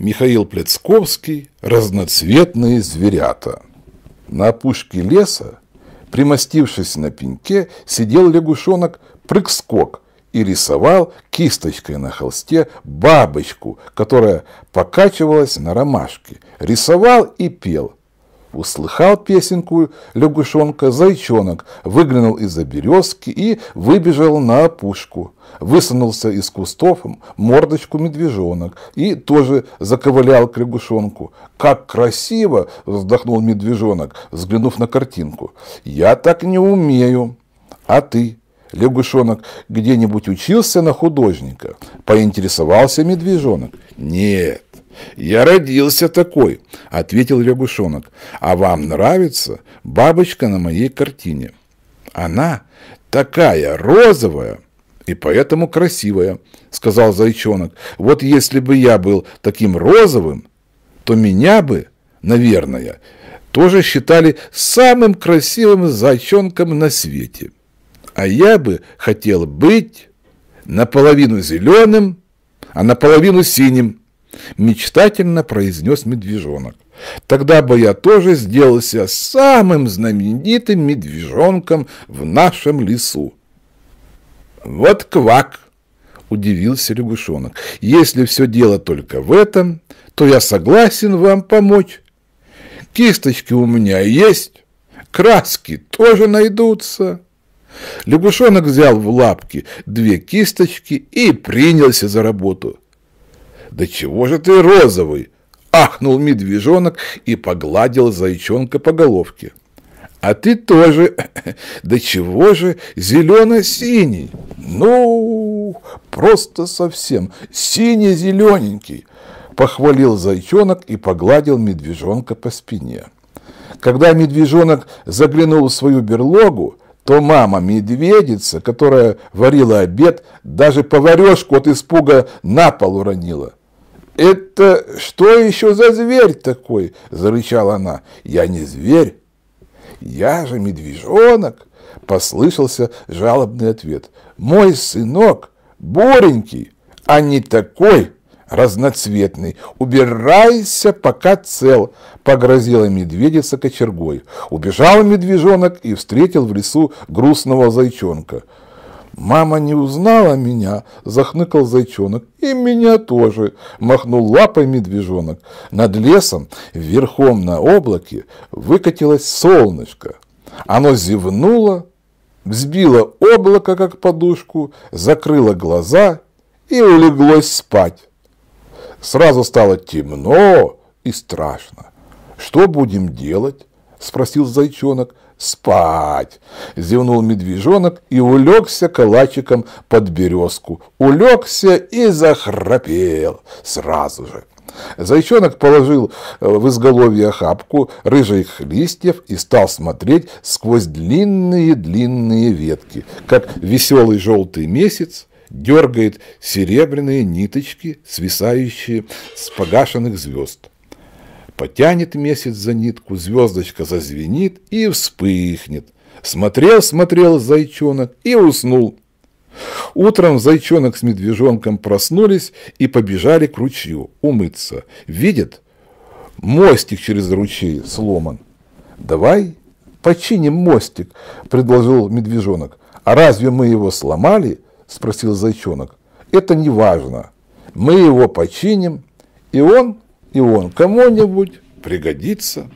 Михаил Плецковский «Разноцветные зверята». На опушке леса, примостившись на пеньке, сидел лягушонок прыг-скок и рисовал кисточкой на холсте бабочку, которая покачивалась на ромашке. Рисовал и пел – Услыхал песенку лягушонка, зайчонок выглянул из-за березки и выбежал на опушку. Высунулся из кустов мордочку медвежонок и тоже заковылял к лягушонку. «Как красиво!» – вздохнул медвежонок, взглянув на картинку. «Я так не умею. А ты?» Лягушонок где-нибудь учился на художника? Поинтересовался медвежонок. «Нет, «Я родился такой», — ответил лягушонок. «А вам нравится бабочка на моей картине? Она такая розовая!» и поэтому красивая», — сказал зайчонок. «Вот если бы я был таким розовым, то меня бы, наверное, тоже считали самым красивым зайчонком на свете. А я бы хотел быть наполовину зеленым, а наполовину синим». Мечтательно произнес медвежонок. Тогда бы я тоже сделался самым знаменитым медвежонком в нашем лесу. Вот квак! Удивился лягушонок. Если все дело только в этом, то я согласен вам помочь. Кисточки у меня есть, краски тоже найдутся. Лягушонок взял в лапки две кисточки и принялся за работу. «Да чего же ты розовый?» – ахнул медвежонок и погладил зайчонка по головке. «А ты тоже, да чего же зелено-синий? Ну, просто совсем, сине-зелененький!» – похвалил зайчонок и погладил медвежонка по спине. Когда медвежонок заглянул в свою берлогу, то мама-медведица, которая варила обед, даже поварешку от испуга на пол уронила. «Это что еще за зверь такой?» – зарычала она. «Я не зверь, я же медвежонок!» – послышался жалобный ответ. «Мой сынок боренький, а не такой разноцветный. Убирайся, пока цел!» – погрозила медведица кочергой. Убежал медвежонок и встретил в лесу грустного зайчонка – Мама не узнала меня, захныкал зайчонок. И меня тоже, махнул лапой медвежонок. Над лесом, верхом на облаке, выкатилось солнышко. Оно зевнуло, взбило облако, как подушку, закрыло глаза и улеглось спать. Сразу стало темно и страшно. Что будем делать? – спросил зайчонок. «Спать!» – зевнул медвежонок и улегся калачиком под березку. Улегся и захрапел сразу же. Зайчонок положил э, в изголовье охапку рыжих листьев и стал смотреть сквозь длинные-длинные ветки, как веселый желтый месяц дергает серебряные ниточки, свисающие с погашенных звезд. Потянет месяц за нитку, звездочка зазвенит и вспыхнет. Смотрел, смотрел зайчонок и уснул. Утром зайчонок с медвежонком проснулись и побежали к ручью умыться. Видят, мостик через ручей сломан. «Давай починим мостик», – предложил медвежонок. «А разве мы его сломали?» – спросил зайчонок. «Это не важно. Мы его починим, и он и он кому-нибудь пригодится.